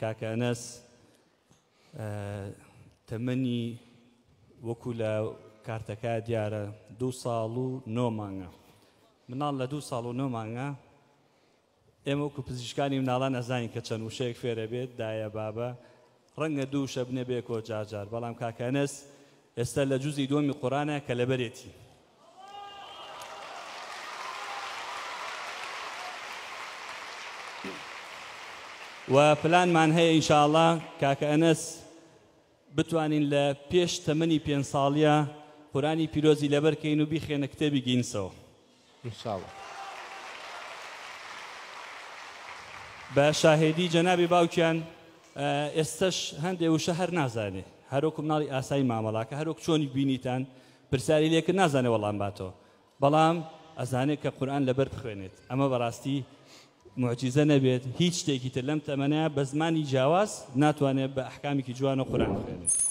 کاکەنەس تەمەنی وەکو لە کارتەکە دیارە دوو ساڵ و نۆمانگە. مناڵ لە دوو ساڵ و نۆمانگە ئێمە وکو پزیشکانی مناڵان ئەزانین کە چەند وشەیەک فێرە بێت دایە بابە ڕەنگە دوو شەبنە بێ کۆ جاجار بەڵام کاکەنەس ئێستا لە جوزی دۆمی قورانە کە لەبەرێتی. و پلانمان هەیە ئینشاءله کاکە ئەنەس بتوانین لە پێش تەمەنی پێ ساڵیە قورانی پیرۆزی لەبەرکەین و بیخێنە کتێبی گینسەوە بە شاهێدی جەنابی باوکیان ئێستش هەندێ وشە هەر نازانێ هەروکم ناڵی ئاسایی مامەڵاکە هەروک چۆنی بینیتان پرسیاری لێکرد نازانێ وەڵام باتەوە بەڵام ئەزانێت کە قورآن لەبەر بخوێنێت ئەمە بەڕاستی معجزە نەبێت هیچ شتێکی تر لەم تەمەنە بە زمانی جیاواز ناتوانێت بە ئەحکامێکی جوانە قوران بخێنێت